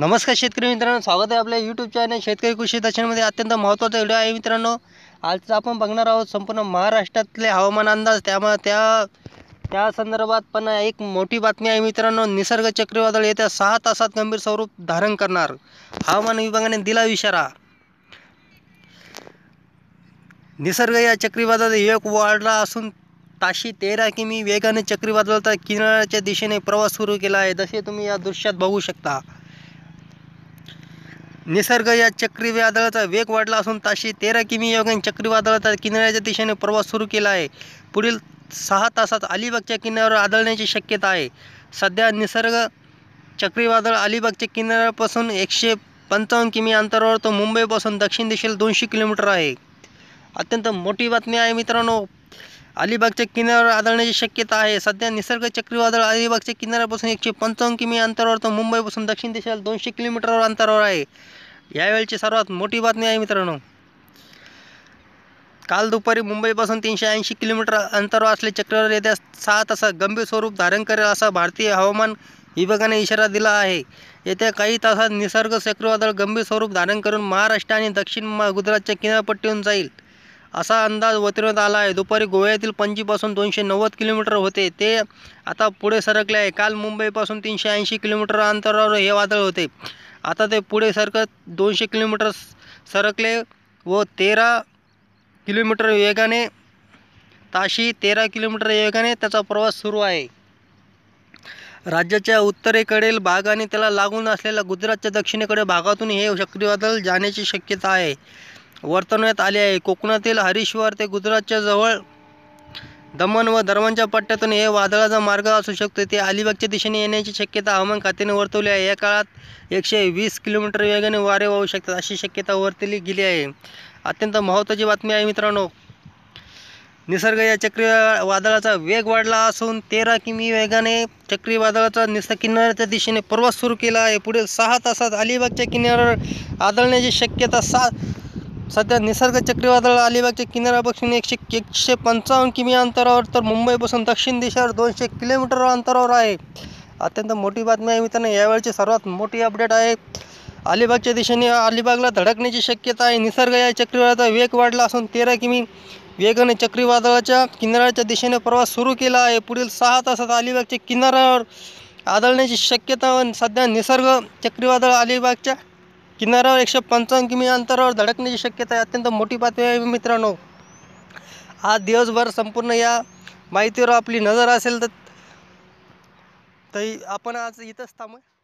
नमस्कार शेतकरी मित्रांनो स्वागत आहे आपल्या यूट्यूब चॅनल शेतकरी कृषी दर्शनमध्ये अत्यंत महत्त्वाचा व्हिडिओ आहे मित्रांनो आज आपण बघणार आहोत संपूर्ण महाराष्ट्रातले हवामान अंदाज त्यामुळे त्या त्या संदर्भात पण एक मोठी बातमी आहे मित्रांनो निसर्ग चक्रीवादळ येत्या सहा तासात गंभीर स्वरूप धारण करणार हवामान विभागाने दिला इशारा निसर्ग या चक्रीवादळ एक वाढला असून ताशी तेरा किमी वेगाने चक्रीवादळाचा किनाऱ्याच्या दिशेने प्रवास सुरू केला आहे जसे तुम्ही या दृश्यात बघू शकता निसर्ग या चक्रीवादळाचा वेग वाढला असून ताशी तेरा किमी योगाने चक्रीवादळाचा किनाऱ्याच्या दिशेने प्रवास सुरू केला आहे पुढील सहा तासात अलिबागच्या किनाऱ्यावर आदळण्याची शक्यता आहे सध्या निसर्ग चक्रीवादळ अलिबागच्या किनाऱ्यापासून एकशे पंचावन्न किमी अंतरावर तो मुंबईपासून दक्षिण दिशेला दोनशे किलोमीटर आहे अत्यंत मोठी बातमी आहे मित्रांनो अलिबागच्या किनाऱ्यावर आदळण्याची शक्यता आहे सध्या निसर्ग चक्रीवादळ अलिबागच्या किनाऱ्यापासून एकशे पंचावन्न किमी अंतरावर तर मुंबईपासून दक्षिण दिशेला दोनशे किलोमीटरवर अंतरावर आहे यावेळची सर्वात मोठी बातमी आहे मित्रांनो काल दुपारी मुंबईपासून तीनशे ऐंशी किलोमीटर अंतरावर असले चक्रीवादळ येत्या सहा तासात गंभीर स्वरूप धारण करेल असा भारतीय हवामान विभागाने इशारा दिला आहे येत्या काही तासात निसर्ग चक्रीवादळ गंभीर स्वरूप धारण करून महाराष्ट्र आणि दक्षिण गुजरातच्या किनारपट्टीहून जाईल असा अंदाज वर्तवण्यात आला आहे दुपारी गोव्यातील पणजीपासून दोनशे नव्वद किलोमीटर होते ते आता पुढे सरकले आहे काल मुंबईपासून तीनशे ऐंशी किलोमीटर अंतरावर हे वादळ होते आता ते पुढे सरकत दोनशे किलोमीटर सरकले व तेरा किलोमीटर वेगाने ताशी तेरा किलोमीटर वेगाने त्याचा प्रवास सुरू आहे राज्याच्या उत्तरेकडील भाग आणि त्याला लागून असलेल्या गुजरातच्या दक्षिणेकडे भागातून हे चक्रीवादळ जाण्याची शक्यता आहे वर्तवण्यात आले आहे कोकणातील हरिश्वर ते गुजरातच्या जवळ दमन व धर्मांच्या पट्ट्यातून हे वादळाचा मार्ग असू शकतो ते अलिबागच्या दिशेने येण्याची शक्यता हवामान खात्याने वर्तवली आहे या काळात एकशे वीस किलोमीटर वेगाने वारे वाहू शकतात अशी शक्यता वर्तली गेली आहे अत्यंत महत्त्वाची बातमी आहे मित्रांनो निसर्ग या चक्रीवादळाचा वादळाचा वेग वाढला असून तेरा किमी वेगाने चक्रीवादळाचा निसर्ग किनाऱ्याच्या दिशेने प्रवास सुरू केला आहे पुढील सहा तासात अलिबागच्या किनाऱ्यावर आदळण्याची शक्यता सात सध्या निसर्ग चक्रीवादळ अलिबागच्या किनाऱ्यापासून एकशे एकशे पंचावन्न किमी अंतरावर तर मुंबईपासून दक्षिण दिशेवर दोनशे किलोमीटर अंतरावर आहे अत्यंत मोठी बातमी आहे मित्रांनो यावेळची सर्वात मोठी अपडेट आहे अलिबागच्या दिशेने अलिबागला धडकण्याची शक्यता आहे निसर्ग या चक्रीवादळाचा वेग वाढला असून तेरा किमी वेगाने चक्रीवादळाच्या किनाऱ्याच्या दिशेने प्रवास सुरू केला आहे पुढील सहा तासात अलिबागच्या किनाऱ्यावर आदळण्याची शक्यता सध्या निसर्ग चक्रीवादळ अलिबागच्या किनाऱ्यावर एकशे पंचावन्न किमी अंतरावर धडकण्याची शक्यता आहे अत्यंत मोठी बातमी आहे मित्रांनो आज दिवसभर संपूर्ण या माहितीवर आपली नजर असेल तर आपण आज इथंच थांबू